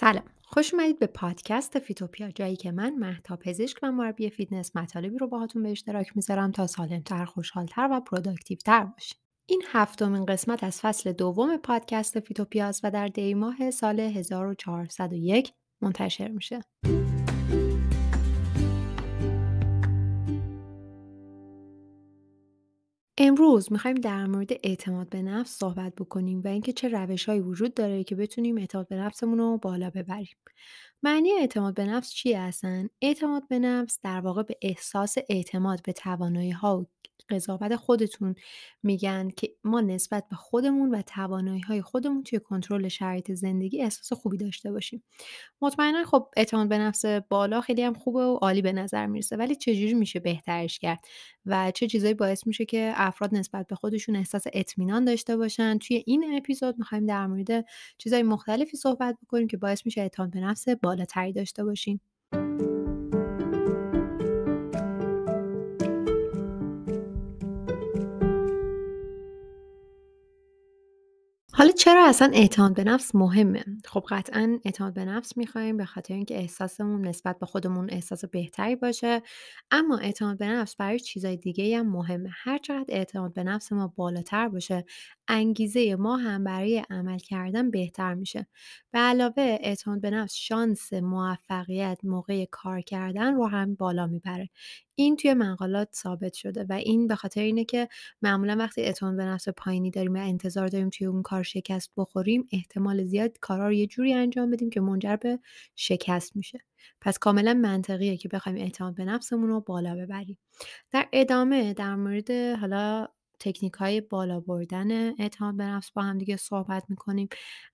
سلام خوش اومدید به پادکست فیتوپیا جایی که من مهتا پزشک و مربی فیتنس مطالبی رو باهاتون به اشتراک میذارم تا سالمتر خوشحالتر و تر باشیم. این هفتمین قسمت از فصل دوم پادکست فیتوپیاز و در دیماه سال 1401 منتشر میشه امروز میخوایم در مورد اعتماد به نفس صحبت بکنیم و اینکه چه روشهایی وجود داره که بتونیم اعتماد به نفسمون رو بالا ببریم معنی اعتماد به نفس چی هستن اعتماد به نفس در واقع به احساس اعتماد به توانایی ها و قضاوت خودتون میگن که ما نسبت به خودمون و توانایی های خودمون توی کنترل شرایط زندگی احساس خوبی داشته باشیم مطمئنا خب اعتماد به نفس بالا خیلی هم خوبه و عالی به نظر میرسه ولی چجوری میشه بهترش کرد و چه چیزایی باعث میشه که افراد نسبت به خودشون احساس اطمینان داشته باشن توی این اپیزود میخوایم در مورد چیزهای مختلفی صحبت بکنیم که باعث میشه اعتماد به نفس بالاتری داشته باشیم چرا اصلا اعتماد به نفس مهمه خب قطعا اعتماد به نفس میخوایم به خاطر اینکه احساسمون نسبت به خودمون احساس بهتری باشه اما اعتماد به نفس برای چیزای دیگه هم مهمه هر چقدر اعتماد به نفس ما بالاتر باشه انگیزه ما هم برای عمل کردن بهتر میشه به علاوه اعتماد به نفس شانس موفقیت موقع کار کردن رو هم بالا میبره این توی مقالات ثابت شده و این به خاطر اینه که معمولا وقتی اعتماد به نفس پایینی داریم و انتظار داریم توی اون کار شکست بخوریم احتمال زیاد کارا رو یه جوری انجام بدیم که منجر به شکست میشه پس کاملا منطقیه که بخوایم اعتماد به نفسمون رو بالا ببریم در ادامه در مورد حالا تکنیک های بالا بردن اعتماد به نفس با هم دیگه صحبت میکنیم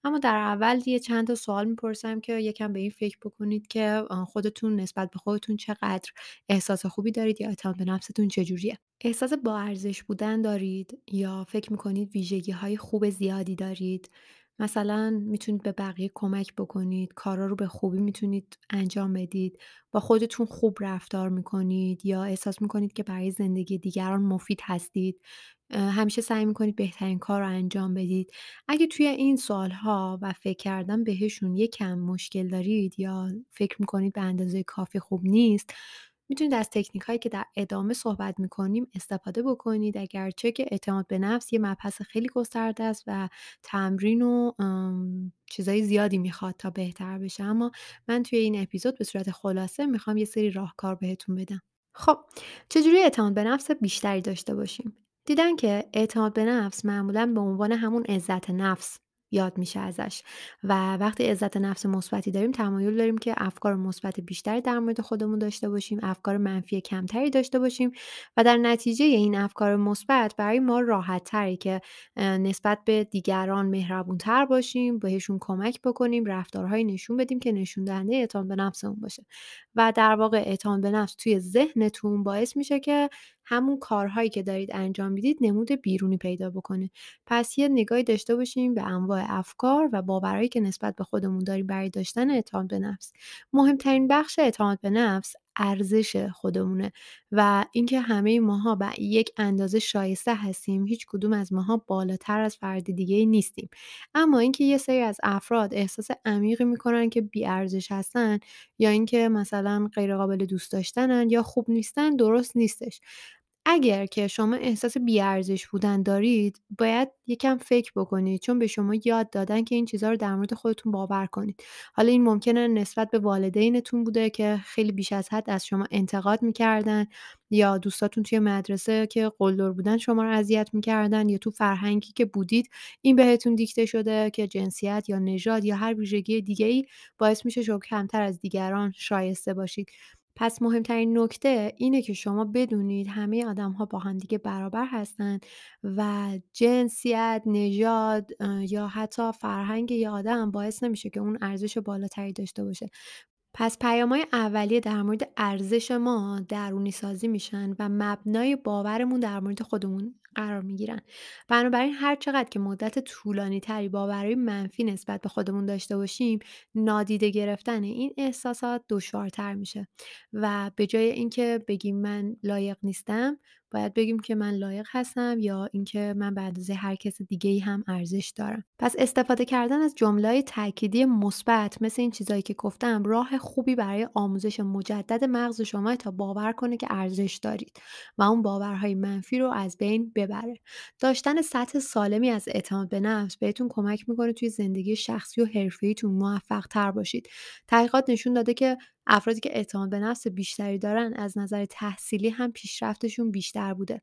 اما در اول یه چند تا سوال میپرسم که یکم به این فکر بکنید که خودتون نسبت به خودتون چقدر احساس خوبی دارید یا اعتماد به نفستون چجوریه احساس با ارزش بودن دارید یا فکر میکنید ویژگی های خوب زیادی دارید مثلا میتونید به بقیه کمک بکنید کارا رو به خوبی میتونید انجام بدید با خودتون خوب رفتار میکنید یا احساس میکنید که برای زندگی دیگران مفید هستید همیشه سعی میکنید بهترین کار رو انجام بدید اگه توی این سوالها و فکر کردن بهشون یکم مشکل دارید یا فکر میکنید به اندازه کافی خوب نیست میتونید از تکنیک هایی که در ادامه صحبت میکنیم استفاده بکنید اگرچه که اعتماد به نفس یه مبحث خیلی گسترده است و تمرین و چیزای زیادی میخواد تا بهتر بشه اما من توی این اپیزود به صورت خلاصه میخوام یه سری راهکار بهتون بدم خب چجوری اعتماد به نفس بیشتری داشته باشیم دیدن که اعتماد به نفس معمولا به عنوان همون عزت نفس یاد میشه ازش و وقتی عزت نفس مثبتی داریم تمایل داریم که افکار مثبت بیشتری در مورد خودمون داشته باشیم افکار منفی کمتری داشته باشیم و در نتیجه این افکار مثبت برای ما راحت تری که نسبت به دیگران مهربون تر باشیم بهشون کمک بکنیم رفتارهایی نشون بدیم که نشون دهنده اعتماد به نفسمون باشه و در واقع اعتماد به نفس توی ذهنتون باعث میشه که همون کارهایی که دارید انجام میدید نمود بیرونی پیدا بکنه پس یه نگاهی داشته باشیم به انواع افکار و باورهایی که نسبت به خودمون داریم برای داشتن اعتماد به نفس مهمترین بخش اعتماد به نفس ارزش خودمونه و اینکه همه ماها به یک اندازه شایسته هستیم هیچ کدوم از ماها بالاتر از فرد دیگه نیستیم اما اینکه یه سری از افراد احساس عمیقی میکنن که بی ارزش هستن یا اینکه مثلا غیرقابل دوست داشتنن یا خوب نیستن درست نیستش اگر که شما احساس بیارزش بودن دارید باید یکم فکر بکنید چون به شما یاد دادن که این چیزها رو در مورد خودتون باور کنید حالا این ممکنه نسبت به والدینتون بوده که خیلی بیش از حد از شما انتقاد میکردن یا دوستاتون توی مدرسه که قلدر بودن شما رو اذیت میکردن یا تو فرهنگی که بودید این بهتون دیکته شده که جنسیت یا نژاد یا هر ویژگی دیگه ای باعث میشه شما کمتر از دیگران شایسته باشید پس مهمترین نکته اینه که شما بدونید همه آدم ها با هم دیگه برابر هستند و جنسیت، نژاد یا حتی فرهنگ یه آدم باعث نمیشه که اون ارزش بالاتری داشته باشه. پس های اولیه در مورد ارزش ما درونی سازی میشن و مبنای باورمون در مورد خودمون قرار میگیرن بنابراین هر چقدر که مدت طولانی تری باورهای منفی نسبت به خودمون داشته باشیم نادیده گرفتن این احساسات دشوارتر میشه و به جای اینکه بگیم من لایق نیستم باید بگیم که من لایق هستم یا اینکه من به از هر کس دیگه ای هم ارزش دارم پس استفاده کردن از جمله تأکیدی مثبت مثل این چیزایی که گفتم راه خوبی برای آموزش مجدد مغز شما تا باور کنه که ارزش دارید و اون باورهای منفی رو از بین ببره داشتن سطح سالمی از اعتماد به نفس بهتون کمک میکنه توی زندگی شخصی و حرفه‌ایتون موفق تر باشید تحقیقات نشون داده که افرادی که اعتماد به نفس بیشتری دارن از نظر تحصیلی هم پیشرفتشون بیشتر بوده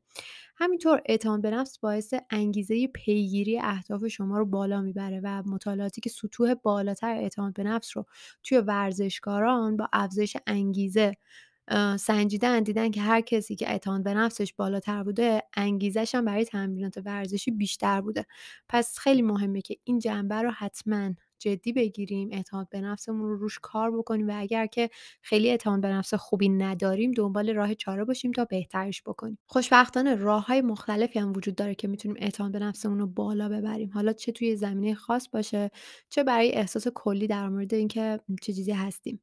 همینطور اعتماد به نفس باعث انگیزه پیگیری اهداف شما رو بالا میبره و مطالعاتی که سطوح بالاتر اعتماد به نفس رو توی ورزشکاران با افزایش انگیزه سنجیدن دیدن که هر کسی که اعتماد به نفسش بالاتر بوده انگیزش هم برای تمرینات ورزشی بیشتر بوده پس خیلی مهمه که این جنبه رو حتما جدی بگیریم اعتماد به نفسمون رو روش کار بکنیم و اگر که خیلی اعتماد به نفس خوبی نداریم دنبال راه چاره باشیم تا بهترش بکنیم خوشبختانه راه های مختلفی هم وجود داره که میتونیم اعتماد به نفسمون رو بالا ببریم حالا چه توی زمینه خاص باشه چه برای احساس کلی در مورد اینکه چه چیزی هستیم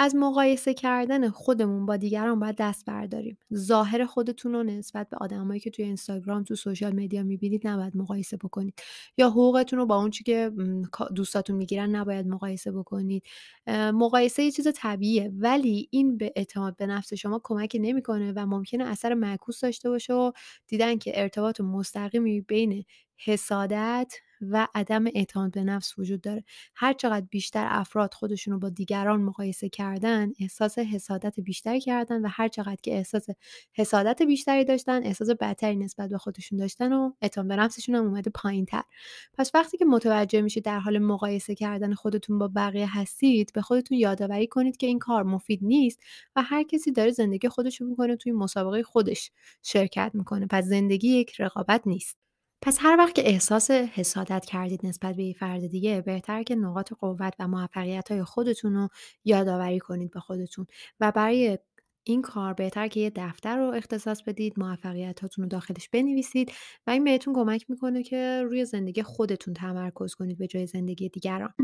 از مقایسه کردن خودمون با دیگران باید دست برداریم ظاهر خودتون رو نسبت به آدمایی که توی اینستاگرام تو سوشال مدیا میبینید نباید مقایسه بکنید یا حقوقتون رو با اون چی که دوستاتون میگیرن نباید مقایسه بکنید مقایسه یه چیز طبیعیه ولی این به اعتماد به نفس شما کمک نمیکنه و ممکنه اثر معکوس داشته باشه و دیدن که ارتباط مستقیمی بین حسادت و عدم اعتماد به نفس وجود داره هر چقدر بیشتر افراد خودشون رو با دیگران مقایسه کردن احساس حسادت بیشتری کردن و هر چقدر که احساس حسادت بیشتری داشتن احساس بدتری نسبت به خودشون داشتن و اعتماد به نفسشون هم اومده تر پس وقتی که متوجه میشید در حال مقایسه کردن خودتون با بقیه هستید به خودتون یادآوری کنید که این کار مفید نیست و هر کسی داره زندگی خودش رو میکنه توی مسابقه خودش شرکت میکنه پس زندگی یک رقابت نیست پس هر وقت که احساس حسادت کردید نسبت به فرد دیگه بهتر که نقاط قوت و موفقیت های خودتون رو یادآوری کنید به خودتون و برای این کار بهتر که یه دفتر رو اختصاص بدید موفقیت هاتون رو داخلش بنویسید و این بهتون کمک میکنه که روی زندگی خودتون تمرکز کنید به جای زندگی دیگران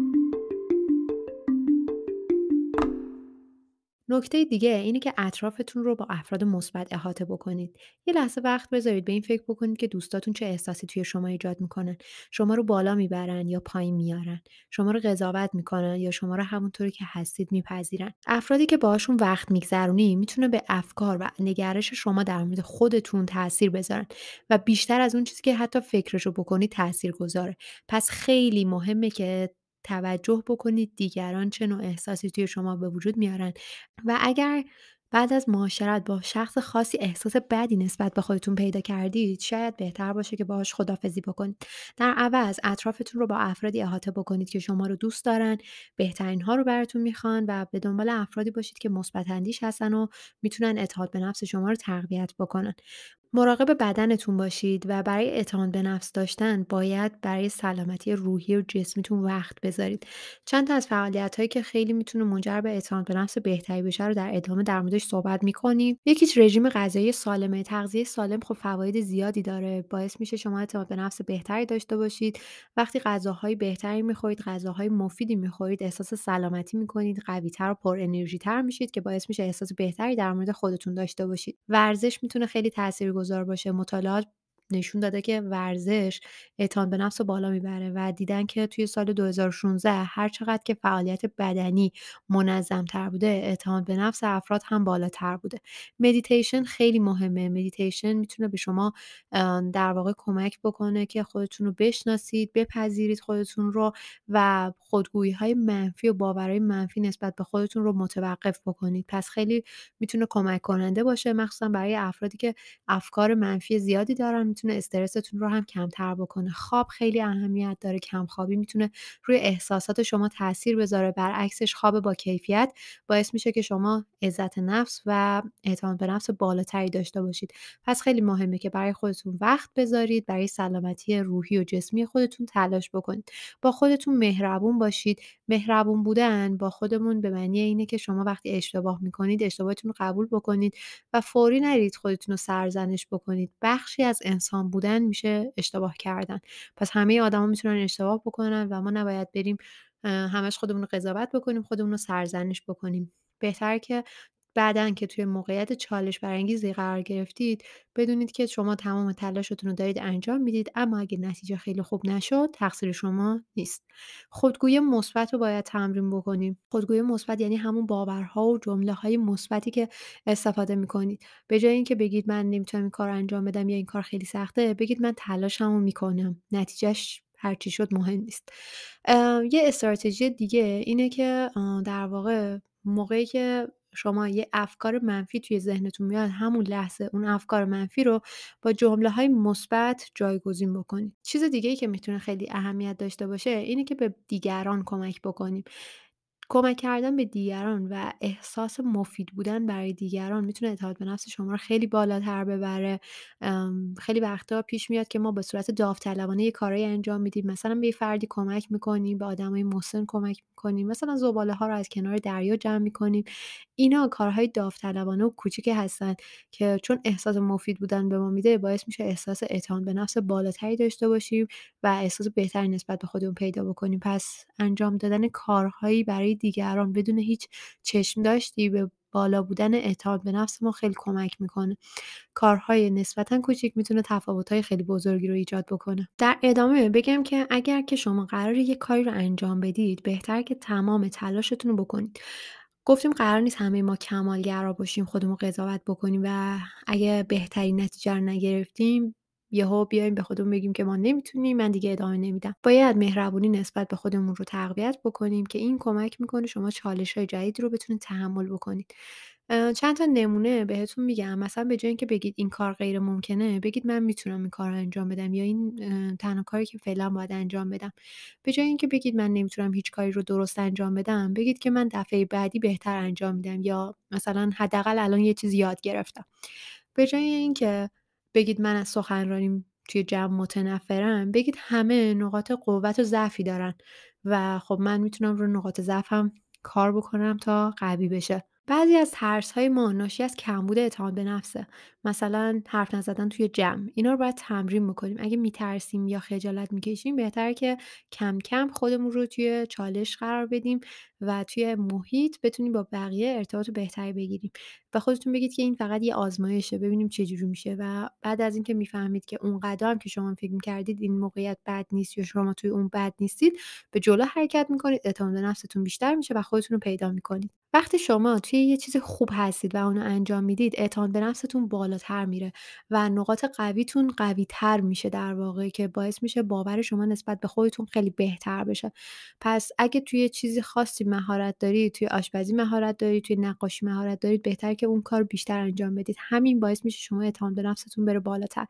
نکته دیگه اینه که اطرافتون رو با افراد مثبت احاطه بکنید. یه لحظه وقت بذارید به این فکر بکنید که دوستاتون چه احساسی توی شما ایجاد میکنن. شما رو بالا میبرن یا پایین میارن. شما رو قضاوت میکنن یا شما رو همونطوری که هستید میپذیرن. افرادی که باهاشون وقت میگذرونی میتونه به افکار و نگرش شما در مورد خودتون تاثیر بذارن و بیشتر از اون چیزی که حتی فکرشو بکنی تاثیر گذاره. پس خیلی مهمه که توجه بکنید دیگران چه نوع احساسی توی شما به وجود میارن و اگر بعد از معاشرت با شخص خاصی احساس بدی نسبت به خودتون پیدا کردید شاید بهتر باشه که باهاش خدافزی بکنید در عوض اطرافتون رو با افرادی احاطه بکنید که شما رو دوست دارن بهترین ها رو براتون میخوان و به دنبال افرادی باشید که مثبت هستن و میتونن اتحاد به نفس شما رو تقویت بکنن مراقب بدنتون باشید و برای اعتماد به نفس داشتن باید برای سلامتی روحی و جسمیتون وقت بذارید چند تا از فعالیت هایی که خیلی میتونه منجر به اعتماد به نفس بهتری بشه رو در ادامه در موردش صحبت میکنیم یکیش رژیم غذایی سالمه تغذیه سالم خب فواید زیادی داره باعث میشه شما اعتماد به نفس بهتری داشته باشید وقتی غذاهای بهتری میخورید غذاهای مفیدی میخورید احساس سلامتی میکنید قویتر و پر انرژی تر میشید که باعث میشه احساس بهتری در مورد خودتون داشته باشید ورزش میتونه خیلی تاثیر اثرگذار باشه مطالعات نشون داده که ورزش اعتماد به نفس رو بالا میبره و دیدن که توی سال 2016 هر چقدر که فعالیت بدنی منظم تر بوده اعتماد به نفس افراد هم بالاتر بوده مدیتیشن خیلی مهمه مدیتیشن میتونه به شما در واقع کمک بکنه که خودتون رو بشناسید بپذیرید خودتون رو و خودگویی های منفی و باورهای منفی نسبت به خودتون رو متوقف بکنید پس خیلی میتونه کمک کننده باشه مخصوصا برای افرادی که افکار منفی زیادی دارن میتونه استرستون رو هم کمتر بکنه خواب خیلی اهمیت داره کمخوابی میتونه روی احساسات شما تاثیر بذاره برعکسش خواب با کیفیت باعث میشه که شما عزت نفس و اعتماد به نفس بالاتری داشته باشید پس خیلی مهمه که برای خودتون وقت بذارید برای سلامتی روحی و جسمی خودتون تلاش بکنید با خودتون مهربون باشید مهربون بودن با خودمون به معنی اینه که شما وقتی اشتباه میکنید اشتباهتون رو قبول بکنید و فوری نرید خودتون رو سرزنش بکنید بخشی از انسان بودن میشه اشتباه کردن پس همه آدما میتونن اشتباه بکنن و ما نباید بریم همش خودمون رو قضاوت بکنیم خودمون رو سرزنش بکنیم بهتر که بعدا که توی موقعیت چالش برانگیزی قرار گرفتید بدونید که شما تمام تلاشتون رو دارید انجام میدید اما اگه نتیجه خیلی خوب نشد تقصیر شما نیست خودگوی مثبت رو باید تمرین بکنیم خودگوی مثبت یعنی همون باورها و جمله های مثبتی که استفاده میکنید به جای اینکه بگید من نمیتونم این کار انجام بدم یا این کار خیلی سخته بگید من تلاشمو میکنم نتیجهش هرچی شد مهم نیست یه استراتژی دیگه اینه که در واقع موقعی که شما یه افکار منفی توی ذهنتون میاد همون لحظه اون افکار منفی رو با جمله های مثبت جایگزین بکنید چیز دیگه ای که میتونه خیلی اهمیت داشته باشه اینه که به دیگران کمک بکنیم کمک کردن به دیگران و احساس مفید بودن برای دیگران میتونه اعتماد به نفس شما رو خیلی بالاتر ببره خیلی وقتا پیش میاد که ما به صورت داوطلبانه یه کاری انجام میدیم مثلا به یه فردی کمک میکنیم به آدمای محسن کمک میکنیم مثلا زباله ها رو از کنار دریا جمع میکنیم اینا کارهای داوطلبانه و کوچیک هستن که چون احساس مفید بودن به ما میده باعث میشه احساس اعتماد به نفس بالاتری داشته باشیم و احساس بهتری نسبت به خودمون پیدا بکنیم پس انجام دادن کارهایی برای دیگران بدون هیچ چشم داشتی به بالا بودن اعتماد به نفس ما خیلی کمک میکنه کارهای نسبتا کوچیک میتونه تفاوتهای خیلی بزرگی رو ایجاد بکنه در ادامه بگم که اگر که شما قرار یه کاری رو انجام بدید بهتر که تمام تلاشتون رو بکنید گفتیم قرار نیست همه ما کمالگرا باشیم خودمون قضاوت بکنیم و اگه بهترین نتیجه رو نگرفتیم یهو بیایم به خودمون بگیم که ما نمیتونیم من دیگه ادامه نمیدم باید مهربونی نسبت به خودمون رو تقویت بکنیم که این کمک میکنه شما چالش های جدید رو بتونید تحمل بکنید چند تا نمونه بهتون میگم مثلا به جای اینکه بگید این کار غیر ممکنه بگید من میتونم این کار رو انجام بدم یا این تنها کاری که فعلا باید انجام بدم به جای اینکه بگید من نمیتونم هیچ کاری رو درست انجام بدم بگید که من دفعه بعدی بهتر انجام میدم یا مثلا حداقل الان یه چیز یاد گرفتم به جای اینکه بگید من از سخنرانیم توی جمع متنفرم بگید همه نقاط قوت و ضعفی دارن و خب من میتونم رو نقاط ضعفم کار بکنم تا قوی بشه بعضی از ترس های ما ناشی از کمبود اعتماد به نفسه مثلا حرف نزدن توی جمع اینا رو باید تمرین بکنیم اگه میترسیم یا خجالت میکشیم بهتر که کم کم خودمون رو توی چالش قرار بدیم و توی محیط بتونیم با بقیه ارتباط بهتری بگیریم و خودتون بگید که این فقط یه آزمایشه ببینیم چجوری میشه و بعد از اینکه میفهمید که اون قدم که شما فکر کردید این موقعیت بد نیست یا شما توی اون بد نیستید به جلو حرکت میکنید اعتماد به نفستون بیشتر میشه و خودتون رو پیدا میکنید وقتی شما توی یه چیز خوب هستید و اونو انجام میدید اعتماد به نفستون بالاتر میره و نقاط قویتون قوی میشه در واقع که باعث میشه باور شما نسبت به خودتون خیلی بهتر بشه پس اگه توی چیزی خاصی مهارت دارید توی آشپزی مهارت دارید توی نقاشی مهارت دارید بهتر که اون کار بیشتر انجام بدید همین باعث میشه شما اعتماد به نفستون بره بالاتر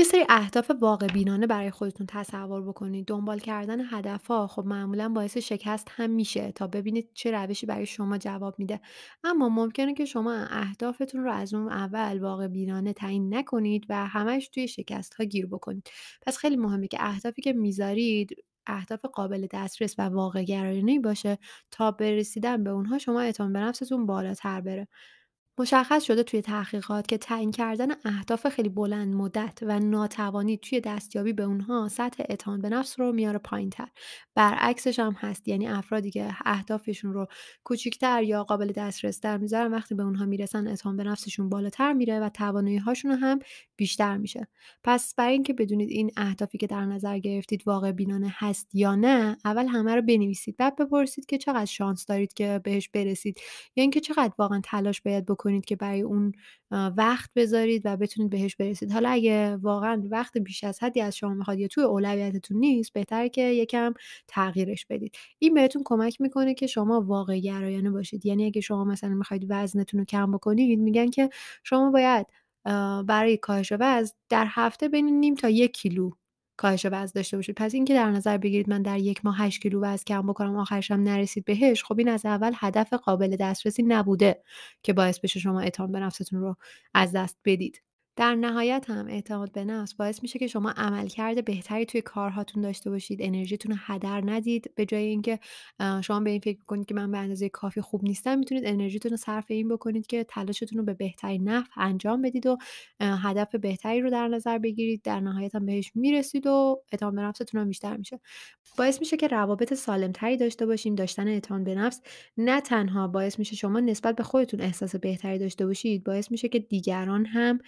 یه سری اهداف واقع بینانه برای خودتون تصور بکنید دنبال کردن هدف ها خب معمولا باعث شکست هم میشه تا ببینید چه روشی برای شما جواب میده اما ممکنه که شما اهدافتون رو از اون اول واقع بینانه تعیین نکنید و همش توی شکست ها گیر بکنید پس خیلی مهمه که اهدافی که میذارید اهداف قابل دسترس و واقع گرایانه باشه تا برسیدن به اونها شما اعتماد به نفستون بالاتر بره مشخص شده توی تحقیقات که تعیین کردن اهداف خیلی بلند مدت و ناتوانی توی دستیابی به اونها سطح اعتماد به نفس رو میاره پایین تر برعکسش هم هست یعنی افرادی که اهدافشون رو کوچیکتر یا قابل دسترس در میذارن وقتی به اونها میرسن اعتماد به نفسشون بالاتر میره و توانایی هم بیشتر میشه پس برای اینکه بدونید این اهدافی که در نظر گرفتید واقع بینانه هست یا نه اول همه رو بنویسید بعد بپرسید که چقدر شانس دارید که بهش برسید یا یعنی اینکه چقدر واقعا تلاش باید بکنید که برای اون وقت بذارید و بتونید بهش برسید حالا اگه واقعا وقت بیش از حدی از شما میخواد یا توی اولویتتون نیست بهتر که یکم تغییرش بدید این بهتون کمک میکنه که شما واقع گرایانه باشید یعنی اگه شما مثلا میخواید وزنتون رو کم بکنید میگن که شما باید برای کاهش وزن در هفته بین نیم تا یک کیلو کاهش وزن داشته باشید پس اینکه در نظر بگیرید من در یک ماه 8 کیلو وزن کم بکنم آخرشم نرسید بهش خب این از اول هدف قابل دسترسی نبوده که باعث بشه شما اتهام به نفستون رو از دست بدید در نهایت هم اعتماد به نفس باعث میشه که شما عملکرد بهتری توی کارهاتون داشته باشید انرژیتون رو هدر ندید به جای اینکه شما به این فکر کنید که من به اندازه کافی خوب نیستم میتونید انرژیتون رو صرف این بکنید که تلاشتون رو به بهترین نفع انجام بدید و هدف بهتری رو در نظر بگیرید در نهایت هم بهش میرسید و اعتماد به نفستون هم بیشتر میشه باعث میشه که روابط سالمتری داشته باشیم داشتن اعتماد به نفس نه تنها باعث میشه شما نسبت به خودتون احساس بهتری داشته باشید باعث میشه که دیگران هم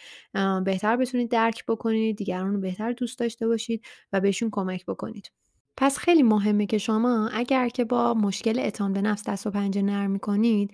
بهتر بتونید درک بکنید دیگران رو بهتر دوست داشته باشید و بهشون کمک بکنید پس خیلی مهمه که شما اگر که با مشکل اتهام به نفس دست و پنجه نرم کنید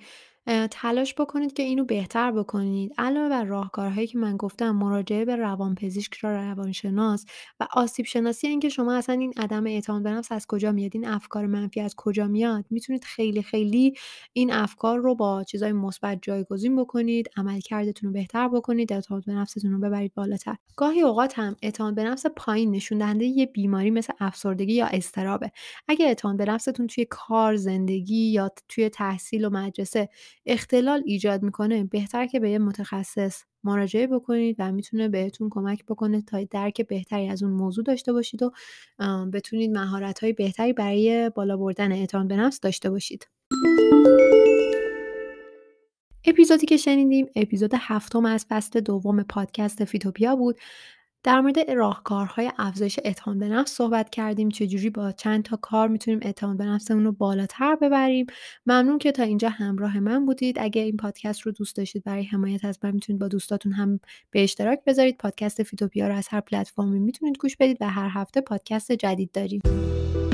تلاش بکنید که اینو بهتر بکنید علاوه بر راهکارهایی که من گفتم مراجعه به روانپزشک را روانشناس و آسیب شناسی اینکه شما اصلا این عدم اعتماد به نفس از کجا میاد این افکار منفی از کجا میاد میتونید خیلی خیلی این افکار رو با چیزای مثبت جایگزین بکنید عملکردتون رو بهتر بکنید اعتماد به نفستون رو ببرید بالاتر گاهی اوقات هم اعتماد به نفس پایین نشون دهنده یه بیماری مثل افسردگی یا استرابه اگه اعتماد به نفستون توی کار زندگی یا توی تحصیل و مدرسه اختلال ایجاد میکنه بهتر که به یه متخصص مراجعه بکنید و میتونه بهتون کمک بکنه تا درک بهتری از اون موضوع داشته باشید و بتونید مهارت های بهتری برای بالا بردن اعتماد به نفس داشته باشید اپیزودی که شنیدیم اپیزود هفتم از فصل دوم پادکست فیتوپیا بود در مورد راهکارهای افزایش اعتماد به نفس صحبت کردیم چجوری با چند تا کار میتونیم اعتماد به نفسمون رو بالاتر ببریم ممنون که تا اینجا همراه من بودید اگه این پادکست رو دوست داشتید برای حمایت از من میتونید با دوستاتون هم به اشتراک بذارید پادکست فیتوپیا رو از هر پلتفرمی میتونید گوش بدید و هر هفته پادکست جدید داریم